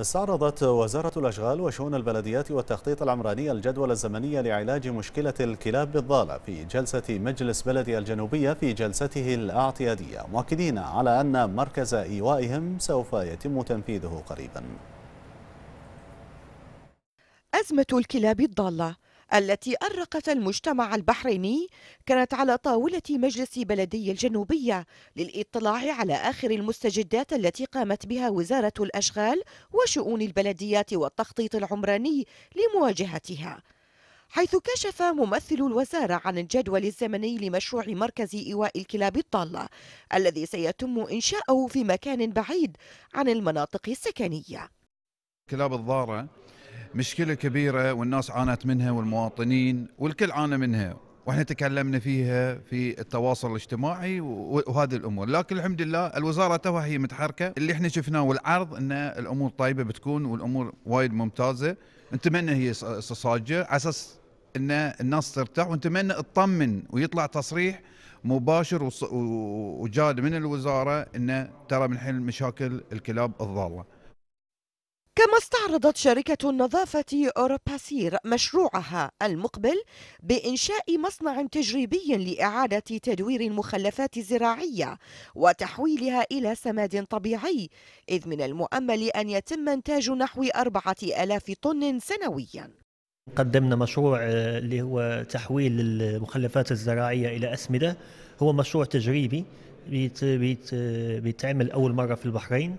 استعرضت وزارة الأشغال وشؤون البلديات والتخطيط العمراني الجدول الزمني لعلاج مشكلة الكلاب بالضالة في جلسة مجلس بلدي الجنوبية في جلسته الاعتيادية مؤكدين على أن مركز إيوائهم سوف يتم تنفيذه قريبا أزمة الكلاب الضالة التي أرقت المجتمع البحريني كانت على طاولة مجلس بلدي الجنوبية للإطلاع على آخر المستجدات التي قامت بها وزارة الأشغال وشؤون البلديات والتخطيط العمراني لمواجهتها حيث كشف ممثل الوزارة عن الجدول الزمني لمشروع مركز إيواء الكلاب الضالة الذي سيتم إنشاؤه في مكان بعيد عن المناطق السكنية كلاب الضارة مشكله كبيره والناس عانت منها والمواطنين والكل عانى منها واحنا تكلمنا فيها في التواصل الاجتماعي وهذه الامور لكن الحمد لله الوزاره توها هي متحركه اللي احنا شفناه والعرض ان الامور طيبه بتكون والامور وايد ممتازه نتمنى هي صاجه على اساس ان الناس ترتاح ونتمنى تطمن ويطلع تصريح مباشر وجاد من الوزاره انه ترى من حين مشاكل الكلاب الضاله كما استعرضت شركة النظافة أوروباسير مشروعها المقبل بإنشاء مصنع تجريبي لإعادة تدوير المخلفات الزراعية وتحويلها إلى سماد طبيعي إذ من المؤمل أن يتم إنتاج نحو أربعة ألاف طن سنويا قدمنا مشروع آه، اللي هو تحويل المخلفات الزراعية إلى أسمدة هو مشروع تجريبي آه، بيتعمل أول مرة في البحرين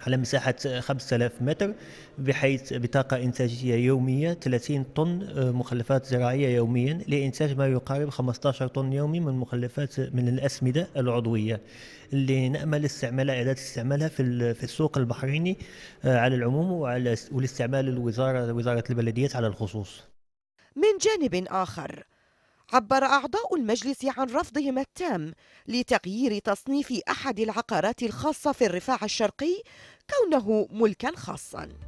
على مساحة 5000 متر بحيث بطاقة إنتاجية يومية 30 طن آه، مخلفات زراعية يوميا لإنتاج ما يقارب 15 طن يومي من مخلفات من الأسمدة العضوية اللي نأمل استعمالها إعادة استعمالها في في السوق البحريني آه، على العموم وعلى والاستعمال الوزارة وزارة البلديات على الخصوص من جانب آخر عبر أعضاء المجلس عن رفضهم التام لتغيير تصنيف أحد العقارات الخاصة في الرفاع الشرقي كونه ملكا خاصا